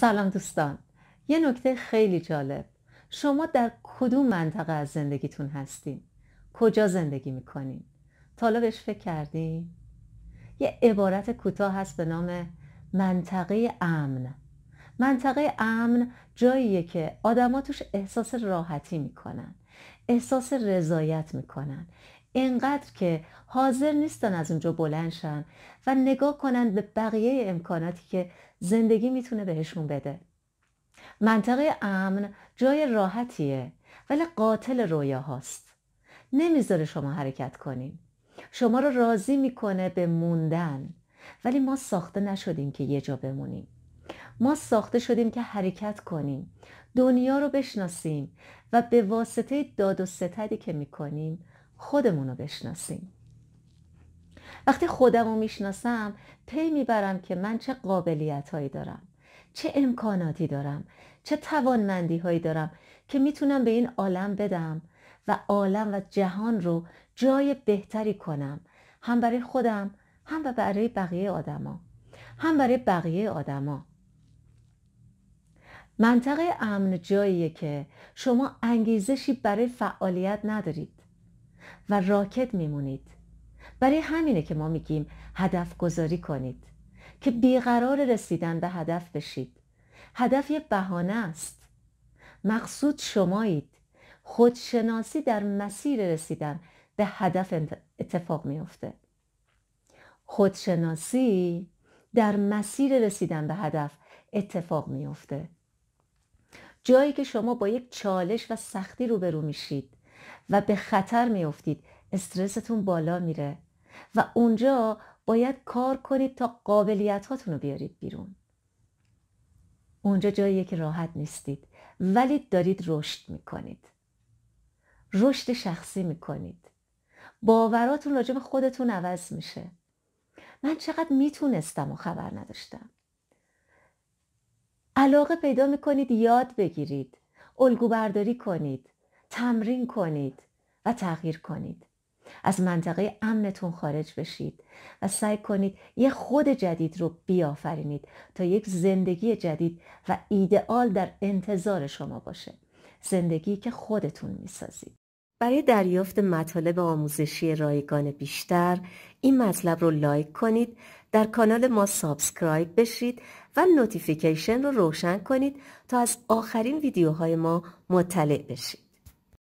سلام دوستان یه نکته خیلی جالب شما در کدوم منطقه از زندگیتون هستین؟ کجا زندگی میکنین؟ تا بهش فکر کردین؟ یه عبارت کوتاه هست به نام منطقه امن منطقه امن جاییه که آدما احساس راحتی میکنن احساس رضایت میکنن انقدر که حاضر نیستن از اونجا بلند و نگاه کنن به بقیه امکاناتی که زندگی میتونه بهشون بده منطقه امن جای راحتیه ولی قاتل رویاه هاست نمیذاره شما حرکت کنیم شما رو راضی میکنه به موندن ولی ما ساخته نشدیم که یه جا بمونیم ما ساخته شدیم که حرکت کنیم دنیا رو بشناسیم و به واسطه داد و ستدی که میکنیم خودمون رو بشناسیم وقتی خودم رو میشناسم پی میبرم که من چه قابلیت هایی دارم چه امکاناتی دارم چه توانمندی هایی دارم که میتونم به این عالم بدم و عالم و جهان رو جای بهتری کنم هم برای خودم هم و برای بقیه آدما هم برای بقیه آدما منطقه امن جاییه که شما انگیزشی برای فعالیت ندارید و راکت میمونید برای همینه که ما میگیم هدف گذاری کنید که بیقرار رسیدن به هدف بشید هدف یه بهانه است مقصود شمایید خودشناسی در مسیر رسیدن به هدف اتفاق میافته خودشناسی در مسیر رسیدن به هدف اتفاق میافته جایی که شما با یک چالش و سختی روبرو میشید و به خطر میافتید استرستون بالا میره و اونجا باید کار کنید تا قابلیت هاتون رو بیارید بیرون اونجا جاییه که راحت نیستید ولی دارید رشد میکنید رشد شخصی میکنید باوراتون راجب خودتون عوض میشه من چقدر میتونستم و خبر نداشتم علاقه پیدا میکنید یاد بگیرید الگو برداری کنید تمرین کنید و تغییر کنید از منطقه امنتون خارج بشید و سعی کنید یه خود جدید رو بیافرینید تا یک زندگی جدید و ایدئال در انتظار شما باشه زندگی که خودتون میسازید برای دریافت مطالب آموزشی رایگان بیشتر این مطلب رو لایک کنید در کانال ما سابسکرایب بشید و نوتیفیکیشن رو روشن کنید تا از آخرین ویدیوهای ما مطلع بشید